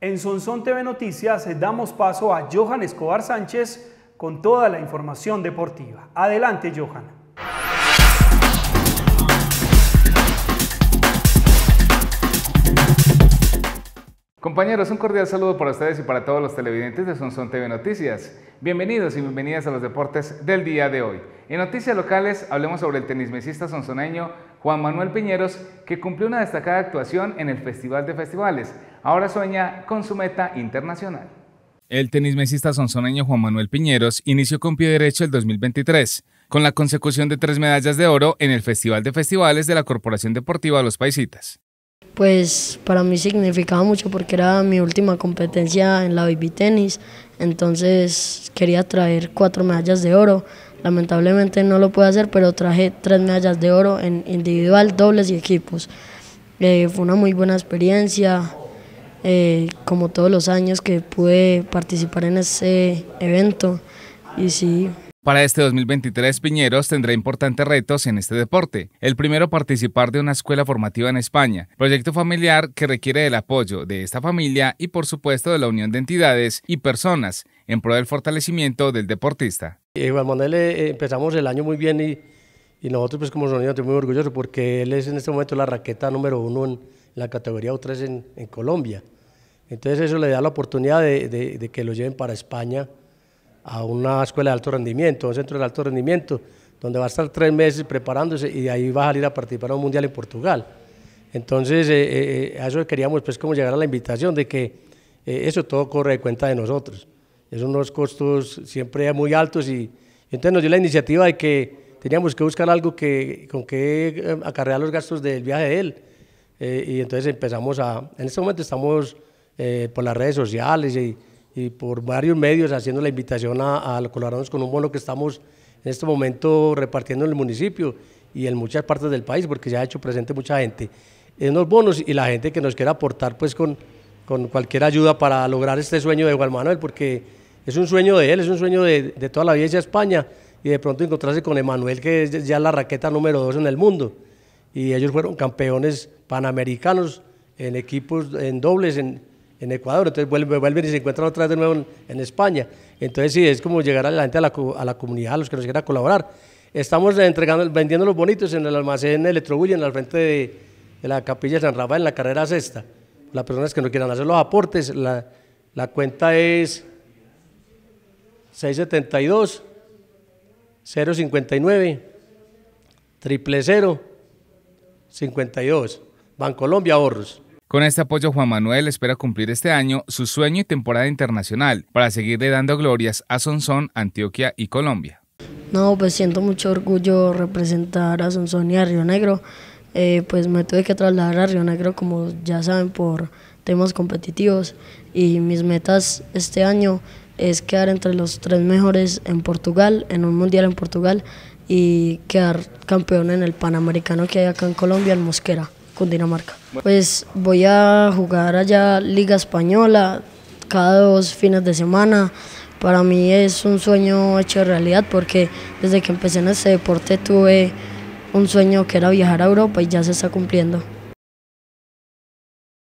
En Sonson TV Noticias damos paso a Johan Escobar Sánchez con toda la información deportiva. Adelante, Johan. Compañeros, un cordial saludo para ustedes y para todos los televidentes de Sonson TV Noticias. Bienvenidos y bienvenidas a los deportes del día de hoy. En noticias locales hablemos sobre el tenismecista sonsoneño Juan Manuel Piñeros, que cumplió una destacada actuación en el Festival de Festivales. Ahora sueña con su meta internacional. El tenismesista sonsoneño Juan Manuel Piñeros inició con pie derecho el 2023, con la consecución de tres medallas de oro en el Festival de Festivales de la Corporación Deportiva Los Paisitas. Pues para mí significaba mucho porque era mi última competencia en la BB tenis, entonces quería traer cuatro medallas de oro Lamentablemente no lo pude hacer, pero traje tres medallas de oro en individual, dobles y equipos. Eh, fue una muy buena experiencia, eh, como todos los años que pude participar en ese evento. Y para este 2023, Piñeros tendrá importantes retos en este deporte. El primero, participar de una escuela formativa en España, proyecto familiar que requiere el apoyo de esta familia y por supuesto de la unión de entidades y personas en pro del fortalecimiento del deportista. Juan Manuel eh, eh, empezamos el año muy bien y, nosotros pues como sonido muy orgullosos porque él es en este momento la raqueta número uno en, la categoría U3 en, Colombia. Entonces eso le da la oportunidad de, que lo lleven para España a una escuela de alto rendimiento, a un centro de alto rendimiento, donde va a estar tres meses preparándose y de ahí va a salir a participar en un mundial en Portugal. Entonces eh, a eso queríamos pues como llegar a la invitación de que eso todo corre de cuenta de nosotros son unos costos siempre muy altos y, entonces nos dio la iniciativa de que teníamos que buscar algo que, con que eh, acarrear los gastos del viaje de él. Eh, y entonces empezamos a, en este momento estamos eh, por las redes sociales y, por varios medios haciendo la invitación a, a los con un bono que estamos en este momento repartiendo en el municipio y en muchas partes del país, porque se ha hecho presente mucha gente en los bonos y la gente que nos quiera aportar pues con, con cualquier ayuda para lograr este sueño de Juan Manuel, porque es un sueño de él, es un sueño de, toda la vieja España y de pronto encontrarse con Emanuel, que es ya la raqueta número dos en el mundo. Y ellos fueron campeones panamericanos en equipos, en dobles, en, Ecuador. Entonces vuelven, y se encuentran otra vez de nuevo en, España. Entonces sí, es como llegar a la gente, a la, comunidad, a los que nos quieran colaborar. Estamos entregando, vendiendo los bonitos en el almacén Electrobull, en la frente de, la capilla de San Rafael, en la carrera sexta. Las personas que no quieran hacer los aportes, la cuenta es 672 059 000 52 Bancolombia Ahorros. Con este apoyo, Juan Manuel espera cumplir este año su sueño y temporada internacional para seguirle dando glorias a Sonsón, Antioquia y Colombia. No, pues siento mucho orgullo representar a Sonsón y a Río Negro. Eh, pues me tuve que trasladar a Río Negro, como ya saben, por temas competitivos y mis metas este año es quedar entre los tres mejores en Portugal, en un mundial en Portugal y quedar campeón en el Panamericano que hay acá en Colombia, el Mosquera, Cundinamarca. Pues voy a jugar allá Liga Española cada dos fines de semana. Para mí es un sueño hecho realidad porque desde que empecé en este deporte tuve un sueño que era viajar a Europa y ya se está cumpliendo.